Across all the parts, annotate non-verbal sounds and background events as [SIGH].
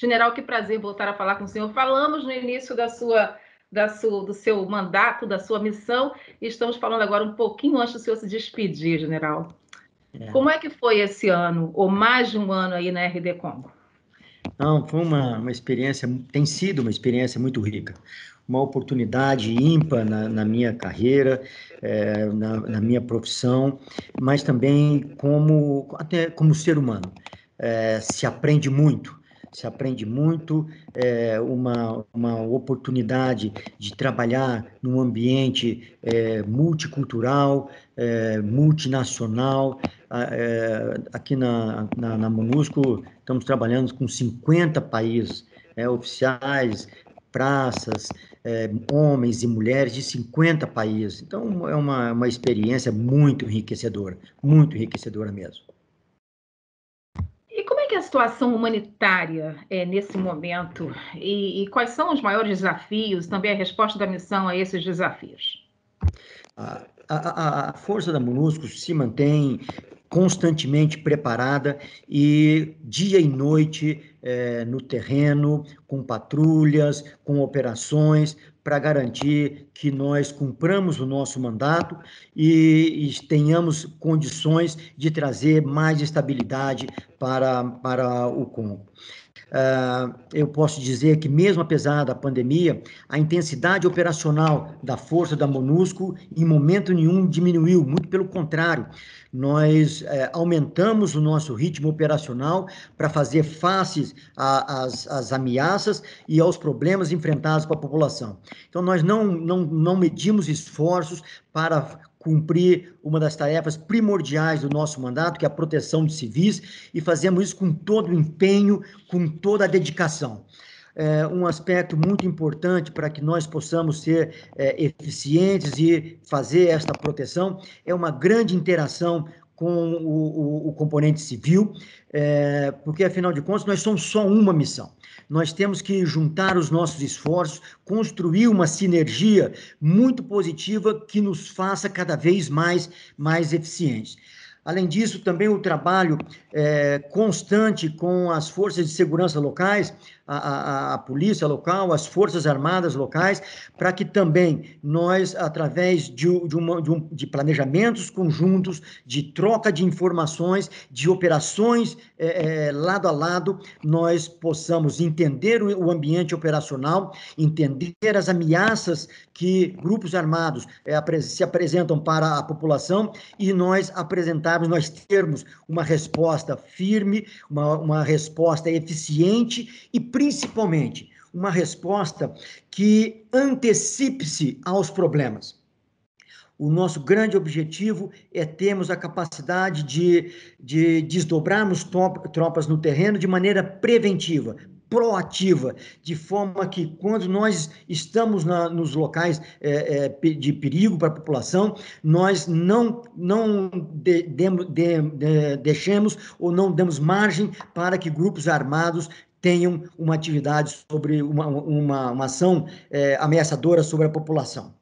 General, que prazer voltar a falar com o senhor. Falamos no início da sua, da sua, do seu mandato, da sua missão, e estamos falando agora um pouquinho antes do senhor se despedir, general. É. Como é que foi esse ano, ou mais de um ano aí na RD Congo? Não, foi uma, uma experiência, tem sido uma experiência muito rica uma oportunidade ímpar na, na minha carreira, é, na, na, minha profissão, mas também como até como ser humano. É, se aprende muito se aprende muito, é uma, uma oportunidade de trabalhar num ambiente é, multicultural, é, multinacional. É, aqui na, na, na, Monusco estamos trabalhando com 50 países né, oficiais, praças, é, homens e mulheres de 50 países. Então, é uma, é uma experiência muito enriquecedora, muito enriquecedora mesmo situação humanitária é, nesse momento e, e, quais são os maiores desafios, também a resposta da missão a esses desafios? A, a, a força da MONUSCO se mantém constantemente preparada e dia e noite é, no terreno, com patrulhas, com operações, para garantir que nós cumpramos o nosso mandato e, e, tenhamos condições de trazer mais estabilidade para, para o Congo. Ah, eu posso dizer que, mesmo apesar da pandemia, a intensidade operacional da força da MONUSCO em momento nenhum diminuiu, muito pelo contrário, nós eh, aumentamos o nosso ritmo operacional para fazer face às, ameaças e aos problemas enfrentados com a população. Então, nós não, não, não medimos esforços para cumprir uma das tarefas primordiais do nosso mandato, que é a proteção de civis, e fazemos isso com todo o empenho, com toda a dedicação. É um aspecto muito importante para que nós possamos ser é, eficientes e fazer esta proteção é uma grande interação com o, o, o componente civil, é, porque afinal de contas nós somos só uma missão. Nós temos que juntar os nossos esforços, construir uma sinergia muito positiva que nos faça cada vez mais, mais eficientes. Além disso, também o trabalho é, constante com as forças de segurança locais, a, a, polícia local, as forças armadas locais, para que também nós, através de, de, uma, de, um, de, planejamentos conjuntos, de troca de informações, de operações é, é, lado a lado, nós possamos entender o, o, ambiente operacional, entender as ameaças que grupos armados é, se apresentam para a população e nós apresentarmos, nós termos uma resposta firme, uma, uma resposta eficiente e principalmente, uma resposta que antecipe-se aos problemas. O nosso grande objetivo é termos a capacidade de, de desdobrarmos tropas no terreno de maneira preventiva, proativa, de forma que quando nós estamos na, nos locais é, é, de perigo para a população, nós não, não de, de, de, deixemos ou não demos margem para que grupos armados tenham uma atividade sobre uma, uma, uma ação é, ameaçadora sobre a população.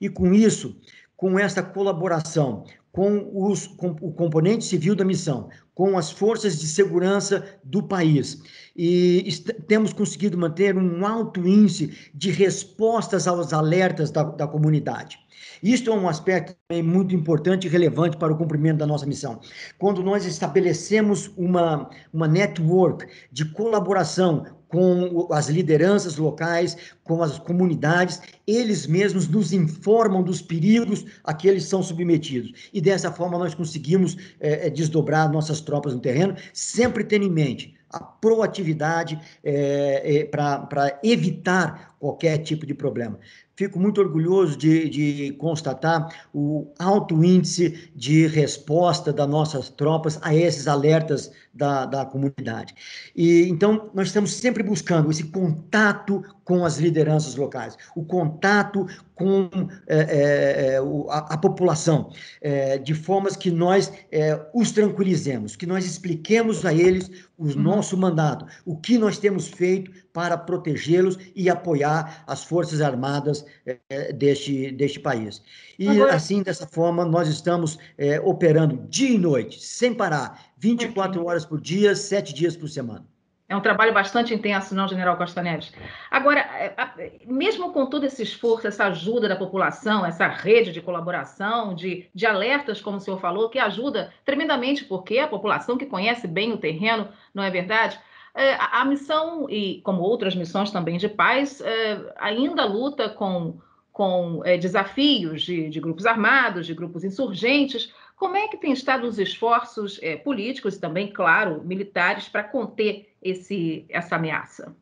E com isso, com essa colaboração, com, os, com, o componente civil da missão, com as forças de segurança do país. E temos conseguido manter um alto índice de respostas aos alertas da, da comunidade. Isto é um aspecto muito importante e relevante para o cumprimento da nossa missão. Quando nós estabelecemos uma, uma network de colaboração com as lideranças locais, com as comunidades, eles mesmos nos informam dos perigos a que eles são submetidos. E dessa forma nós conseguimos é, é desdobrar nossas tropas no terreno, sempre tendo em mente a proatividade é, é, para evitar qualquer tipo de problema. Fico muito orgulhoso de, de constatar o alto índice de resposta das nossas tropas a esses alertas da, da comunidade. E então nós estamos sempre buscando esse contato com as lideranças locais, o contato com é, é, é a, a, população, é, de formas que nós é, os tranquilizemos, que nós expliquemos a eles o uhum. nosso mandato, o que nós temos feito para protegê-los e apoiar as Forças Armadas é, deste, deste país. E Agora... assim, dessa forma, nós estamos operando dia e noite, sem parar, 24 Perfeito. horas por dia, 7 dias por semana. É um trabalho bastante intenso, não, General Costa Neves? Agora, é, mesmo com todo esse esforço, essa ajuda da população, essa rede de colaboração, de, de alertas, como o senhor falou, que ajuda tremendamente, porque a população que conhece bem o terreno, não é verdade? É, a missão, e como outras missões também de paz, é, ainda luta com, com desafios de, de grupos armados, de grupos insurgentes, como é que tem estado os esforços é, políticos e também, claro, militares para conter esse, essa ameaça?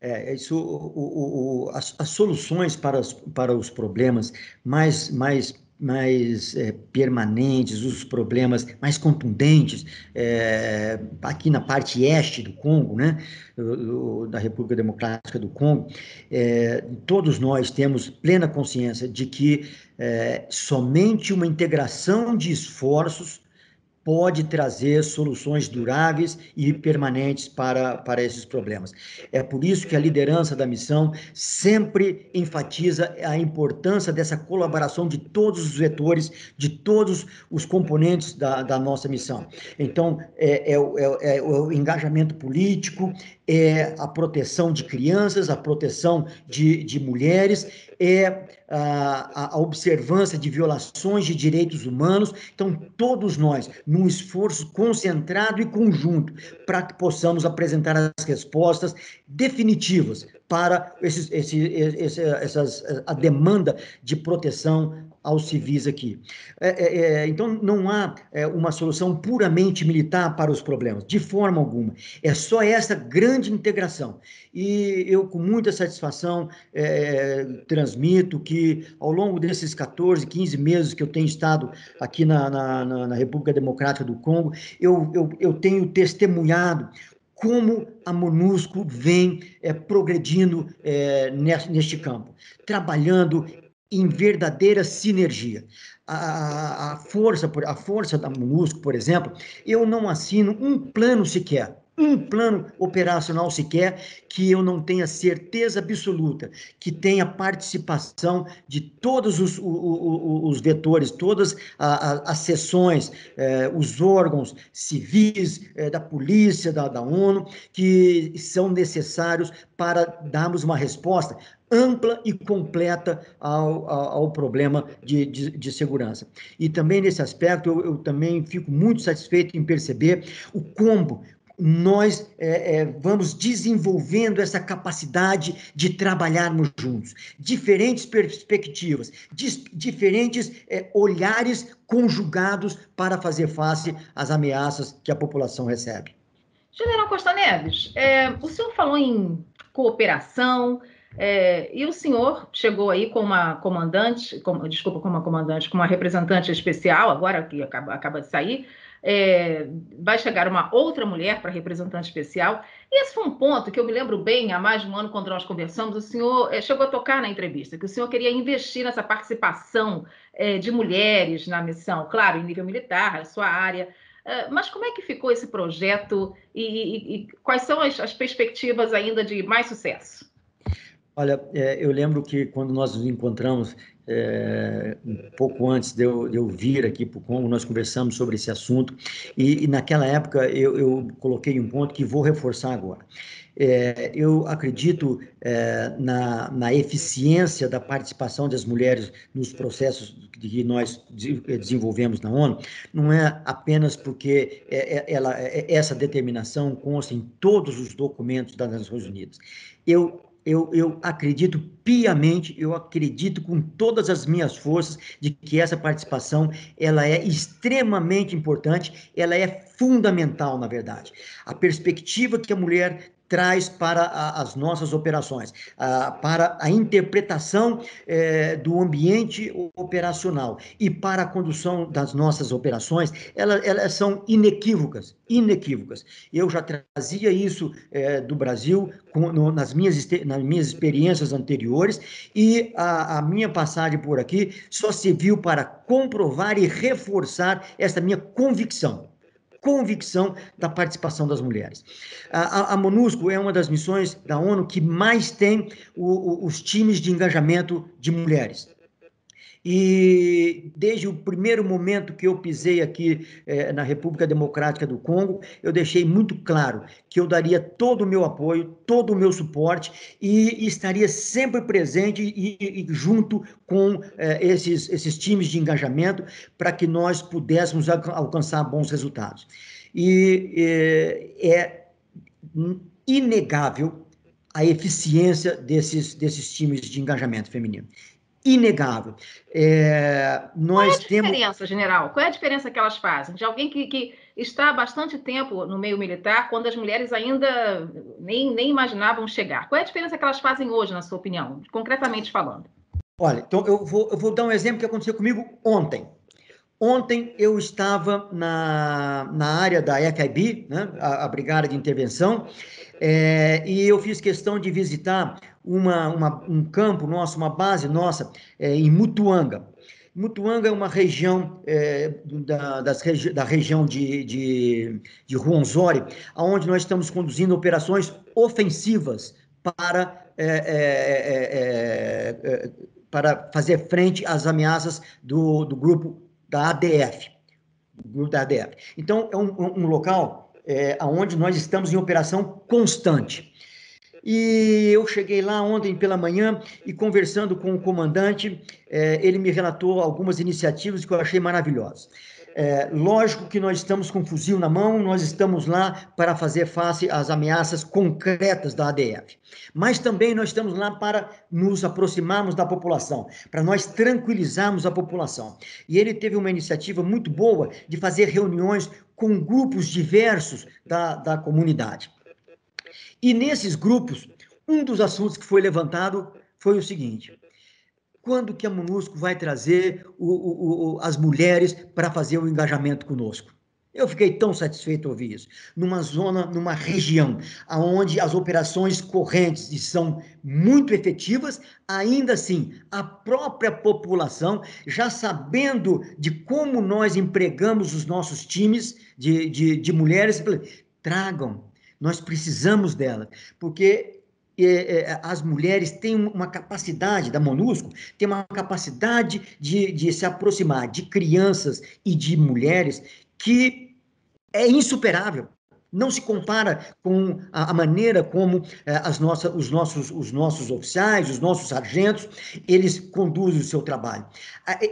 É, isso, o, o, o, as, as, soluções para, as, para os problemas mais, mais mais é, permanentes, os problemas mais contundentes é, aqui na parte este do Congo, né, da República Democrática do Congo, é, todos nós temos plena consciência de que é, somente uma integração de esforços pode trazer soluções duráveis e permanentes para, para esses problemas. É por isso que a liderança da missão sempre enfatiza a importância dessa colaboração de todos os vetores, de todos os componentes da, da nossa missão. Então, é, é, é, é o engajamento político, é a proteção de crianças, a proteção de, de mulheres, é a, a, observância de violações de direitos humanos. Então, todos nós, num esforço concentrado e conjunto, para que possamos apresentar as respostas definitivas para esses, esse, esse, essas, a demanda de proteção aos civis aqui. É, é, é, então, não há é, uma solução puramente militar para os problemas, de forma alguma. É só essa grande integração. E eu, com muita satisfação, é, transmito que, ao longo desses 14, 15 meses que eu tenho estado aqui na, na, na República Democrática do Congo, eu, eu, eu tenho testemunhado como a MONUSCO vem é, progredindo é, neste, neste campo, trabalhando em verdadeira sinergia. A, a, força, a força da MONUSCO, por exemplo, eu não assino um plano sequer, um plano operacional sequer que eu não tenha certeza absoluta, que tenha participação de todos os, os, os vetores, todas as, as eh, os órgãos civis, eh, da polícia, da, da ONU, que são necessários para darmos uma resposta ampla e completa ao, ao, ao problema de, de, de, segurança. E também nesse aspecto, eu, eu, também fico muito satisfeito em perceber o combo nós é, é, vamos desenvolvendo essa capacidade de trabalharmos juntos. Diferentes perspectivas, dis, diferentes é, olhares conjugados para fazer face às ameaças que a população recebe. General Costa Neves, é, o senhor falou em cooperação, é, e o senhor chegou aí com uma comandante, com, desculpa, com uma comandante, com uma representante especial, agora que acaba, acaba de sair, é, vai chegar uma outra mulher para representante especial. E esse foi um ponto que eu me lembro bem, há mais de um ano, quando nós conversamos, o senhor é, chegou a tocar na entrevista, que o senhor queria investir nessa participação é, de mulheres na missão, claro, em nível militar, a sua área, é, mas como é que ficou esse projeto e, e, e quais são as, as perspectivas ainda de mais sucesso? Olha, é, eu lembro que quando nós nos encontramos, é, um pouco antes de eu, de eu vir aqui para o Congo, nós conversamos sobre esse assunto, e, e naquela época eu, eu, coloquei um ponto que vou reforçar agora. É, eu acredito é, na, na eficiência da participação das mulheres nos processos que nós eh, desenvolvemos na ONU, não é apenas porque é, é, ela, essa determinação consta em todos os documentos das Nações Unidas. Eu eu, eu acredito piamente, eu acredito com todas as minhas forças de que essa participação ela é extremamente importante, ela é fundamental, na verdade. A perspectiva que a mulher traz para a, as nossas operações, a, para a interpretação é, do ambiente operacional e para a condução das nossas operações, elas são inequívocas, inequívocas. Eu já trazia isso é, do Brasil com, no, nas, minhas, nas minhas experiências anteriores e a, a minha passagem por aqui só serviu para comprovar e reforçar essa minha convicção convicção da participação das mulheres. A, a, MONUSCO é uma das missões da ONU que mais tem o, o, os times de engajamento de mulheres. E desde o primeiro momento que eu pisei aqui eh, na República Democrática do Congo, eu deixei muito claro que eu daria todo o meu apoio, todo o meu suporte e, estaria sempre presente e, e junto com eh, esses, esses times de engajamento para que nós pudéssemos alcançar bons resultados. E eh, é inegável a eficiência desses, desses times de engajamento feminino inegável. É, nós Qual é a temos... diferença, general? Qual é a diferença que elas fazem? De alguém que, que, está há bastante tempo no meio militar, quando as mulheres ainda nem, nem imaginavam chegar. Qual é a diferença que elas fazem hoje, na sua opinião, concretamente falando? Olha, então eu vou, eu vou dar um exemplo que aconteceu comigo ontem. Ontem eu estava na, na área da ECIB, né, a, a Brigada de Intervenção, é, e eu fiz questão de visitar uma, uma, um campo nosso, uma base nossa é, em Mutuanga. Mutuanga é uma região é, da, das regi da região de, de, de Ruanzori, onde nós estamos conduzindo operações ofensivas para, é, é, é, é, para fazer frente às ameaças do, do grupo da ADF. Grupo da ADF. Então, é um, um local é, onde nós estamos em operação constante. E eu cheguei lá ontem pela manhã e conversando com o comandante, é, ele me relatou algumas iniciativas que eu achei maravilhosas. É, lógico que nós estamos com fuzil na mão, nós estamos lá para fazer face às ameaças concretas da ADF. Mas também nós estamos lá para nos aproximarmos da população, para nós tranquilizarmos a população. E ele teve uma iniciativa muito boa de fazer reuniões com grupos diversos da, da comunidade. E nesses grupos, um dos assuntos que foi levantado foi o seguinte: quando que a MONUSCO vai trazer o, o, o, as mulheres para fazer o engajamento conosco? Eu fiquei tão satisfeito ao ouvir isso. Numa zona, numa região onde as operações correntes são muito efetivas, ainda assim, a própria população, já sabendo de como nós empregamos os nossos times de, de, de mulheres, tragam nós precisamos dela, porque é, é, as mulheres têm uma capacidade, da Monusco, tem uma capacidade de, de se aproximar de crianças e de mulheres que é insuperável não se compara com a, maneira como eh, as os, nossos, os nossos oficiais, os nossos sargentos, eles conduzem o seu trabalho.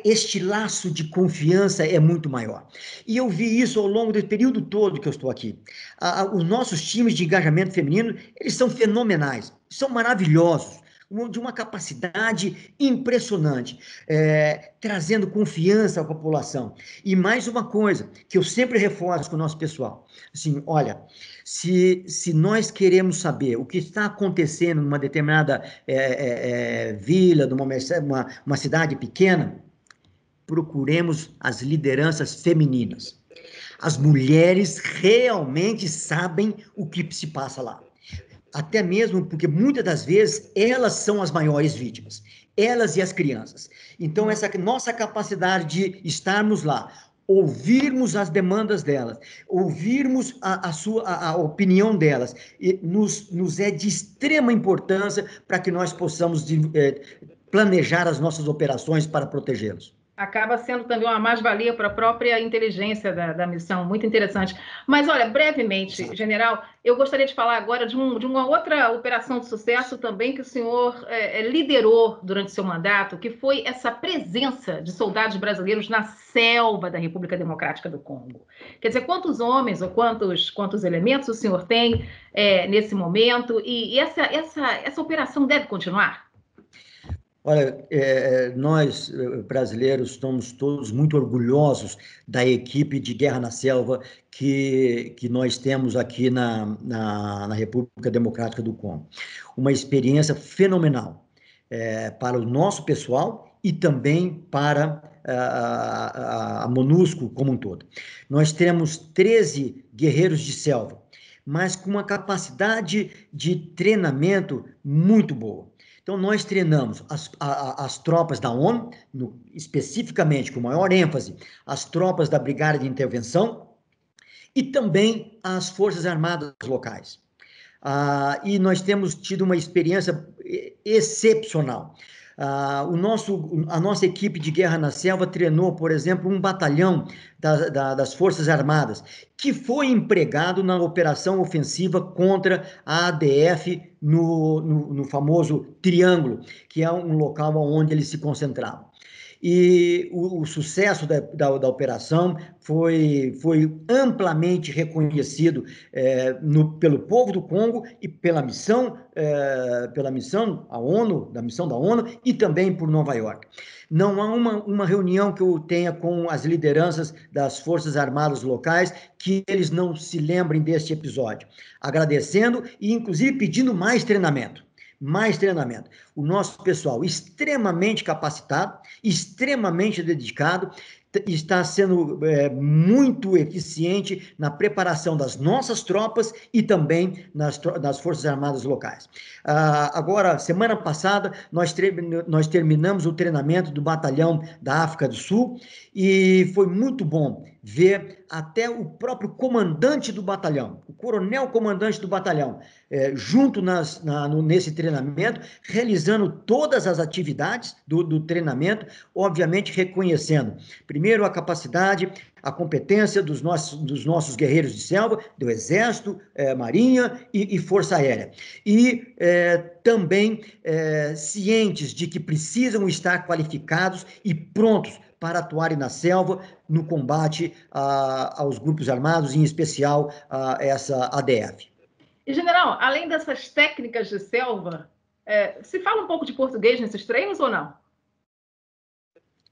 Este laço de confiança é muito maior. E eu vi isso ao longo do período todo que eu estou aqui. os nossos times de engajamento feminino, eles são fenomenais, são maravilhosos de uma capacidade impressionante, é, trazendo confiança à população. E mais uma coisa que eu sempre reforço com o nosso pessoal: assim, olha, se, se nós queremos saber o que está acontecendo numa determinada é, é, é vila, numa uma, uma cidade pequena, procuremos as lideranças femininas. As mulheres realmente sabem o que se passa lá até mesmo porque muitas das vezes elas são as maiores vítimas, elas e as crianças. Então, essa nossa capacidade de estarmos lá, ouvirmos as demandas delas, ouvirmos a, a sua a, a opinião delas, nos, nos é de extrema importância para que nós possamos de, é, planejar as nossas operações para protegê-los acaba sendo também uma mais-valia para a própria inteligência da, da, missão, muito interessante. Mas, olha, brevemente, general, eu gostaria de falar agora de, um, de uma outra operação de sucesso também que o senhor é, é, liderou durante seu mandato, que foi essa presença de soldados brasileiros na selva da República Democrática do Congo. Quer dizer, quantos homens ou quantos, quantos elementos o senhor tem é, nesse momento? E, e essa, essa, essa operação deve continuar? Olha, é, é nós é, brasileiros estamos todos muito orgulhosos da equipe de Guerra na Selva que, que nós temos aqui na, na, na República Democrática do Congo. Uma experiência fenomenal é, para o nosso pessoal e também para a, a, a MONUSCO como um todo. Nós temos 13 guerreiros de selva, mas com uma capacidade de treinamento muito boa. Então, nós treinamos as, a, as tropas da ONU, no, especificamente, com maior ênfase, as tropas da Brigada de Intervenção e também as Forças Armadas locais. Ah, e nós temos tido uma experiência excepcional. Ah, o nosso, a nossa equipe de guerra na selva treinou, por exemplo, um batalhão da, da, das Forças Armadas, que foi empregado na operação ofensiva contra a ADF no, no, no famoso Triângulo, que é um local onde eles se concentravam. E o, o sucesso da, da, da, operação foi, foi amplamente reconhecido é, no, pelo povo do Congo e pela missão, é, pela missão a ONU, da missão da ONU e também por Nova York. Não há uma, uma reunião que eu tenha com as lideranças das Forças Armadas locais que eles não se lembrem deste episódio, agradecendo e inclusive pedindo mais treinamento mais treinamento. O nosso pessoal extremamente capacitado, extremamente dedicado, está sendo é, muito eficiente na preparação das nossas tropas e também nas, das Forças Armadas locais. Ah, agora, semana passada, nós, nós terminamos o treinamento do Batalhão da África do Sul e foi muito bom ver até o próprio comandante do batalhão, o coronel comandante do batalhão, é, junto nas, na, no, nesse treinamento, realizando todas as atividades do, do treinamento, obviamente reconhecendo, primeiro, a capacidade, a competência dos nossos, dos nossos guerreiros de selva, do Exército, é, Marinha e, e, Força Aérea. E é, também é, cientes de que precisam estar qualificados e prontos para atuarem na selva no combate a, aos grupos armados, em especial a essa ADF. E, general, além dessas técnicas de selva, é, se fala um pouco de português nesses treinos ou não?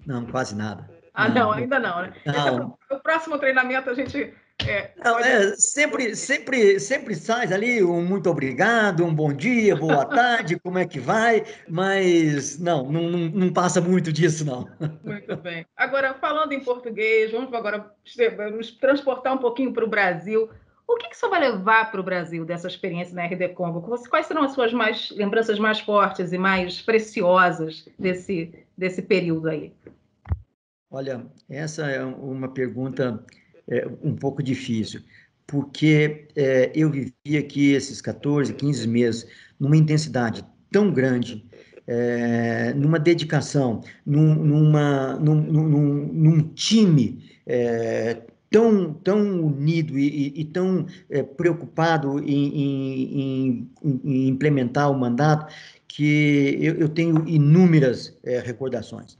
Não, quase nada. Ah, não, não ainda não, né? Não. É o próximo treinamento a gente é, não, é, sempre, sempre, sempre sai ali um muito obrigado, um bom dia, boa [LAUGHS] tarde, como é que vai, mas não, não, não passa muito disso, não. Muito bem. Agora, falando em português, vamos agora nos transportar um pouquinho para o Brasil. O que, que você vai levar para o Brasil dessa experiência na RD Congo? Quais serão as suas mais, lembranças mais fortes e mais preciosas desse, desse período aí? Olha, essa é uma pergunta é, um pouco difícil, porque é, eu vivi aqui esses 14, 15 meses numa intensidade tão grande, é, numa dedicação, num, numa, num, num, num time é, tão, tão unido e, e tão é, preocupado em, em, em, em, implementar o mandato que eu, eu tenho inúmeras é, recordações.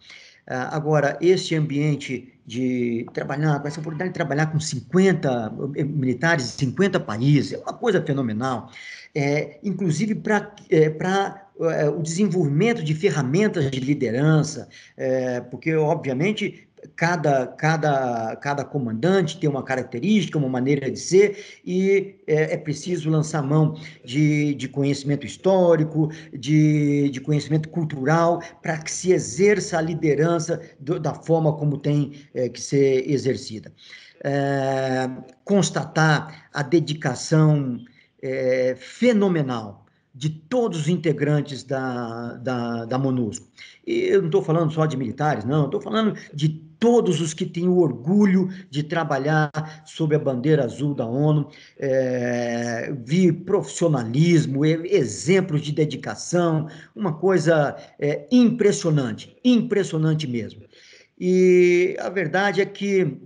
Ah, agora, este ambiente de trabalhar, com essa oportunidade de trabalhar com 50 eh, militares de 50 países, é uma coisa fenomenal, é, inclusive para é, é, o desenvolvimento de ferramentas de liderança, é, porque, obviamente, cada, cada, cada comandante tem uma característica, uma maneira de ser, e é, é preciso lançar mão de, de conhecimento histórico, de, de conhecimento cultural, para que se exerça a liderança do, da forma como tem é, que ser exercida. É, constatar a dedicação é, fenomenal de todos os integrantes da, da, da MONUSCO. E eu não estou falando só de militares, não, estou falando de todos os que têm o orgulho de trabalhar sob a bandeira azul da ONU. É, vi profissionalismo, exemplos de dedicação, uma coisa é, impressionante, impressionante mesmo. E a verdade é que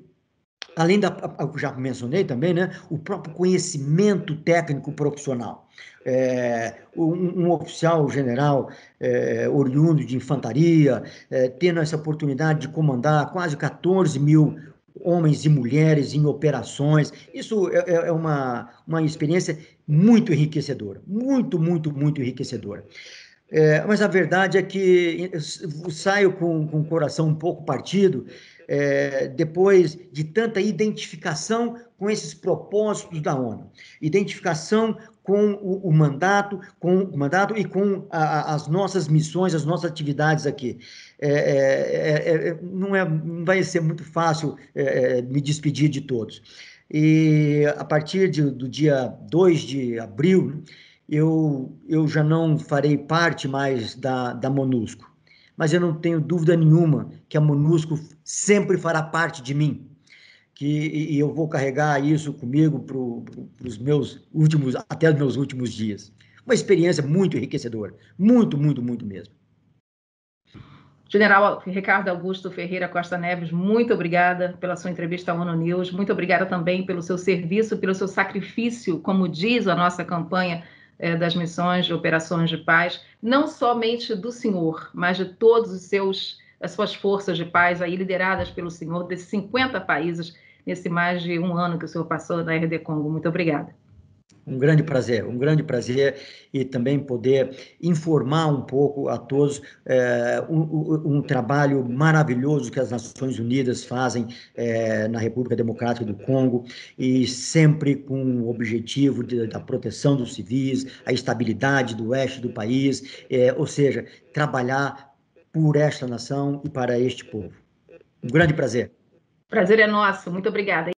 além da, eu já mencionei também, né, o próprio conhecimento técnico profissional. É, um, um, oficial general é, oriundo de infantaria, é, tendo essa oportunidade de comandar quase 14 mil homens e mulheres em operações. Isso é, é, é, uma, uma experiência muito enriquecedora, muito, muito, muito enriquecedora. É, mas a verdade é que saio com, com o coração um pouco partido é, depois de tanta identificação com esses propósitos da ONU, identificação com o, o mandato, com o mandato e com a, a, as nossas missões, as nossas atividades aqui. É, é, é, é, é não, é, não vai ser muito fácil me despedir de todos. E a partir de, do dia 2 de abril, eu, eu já não farei parte mais da, da MONUSCO. Mas eu não tenho dúvida nenhuma que a MONUSCO sempre fará parte de mim que e eu vou carregar isso comigo para os meus últimos, até os meus últimos dias. Uma experiência muito enriquecedora, muito, muito, muito mesmo. General Ricardo Augusto Ferreira Costa Neves, muito obrigada pela sua entrevista ao ONU News, muito obrigada também pelo seu serviço, pelo seu sacrifício, como diz a nossa campanha eh, das missões de operações de paz, não somente do senhor, mas de todos os seus as suas forças de paz aí lideradas pelo senhor desses 50 países nesse mais de um ano que o senhor passou na RD Congo. Muito obrigada. Um grande prazer, um grande prazer e também poder informar um pouco a todos é, um, um, trabalho maravilhoso que as Nações Unidas fazem é, na República Democrática do Congo e sempre com o objetivo de, da proteção dos civis, a estabilidade do oeste do país, é, ou seja, trabalhar por esta nação e para este povo. Um grande prazer. Prazer é nosso. Muito obrigada.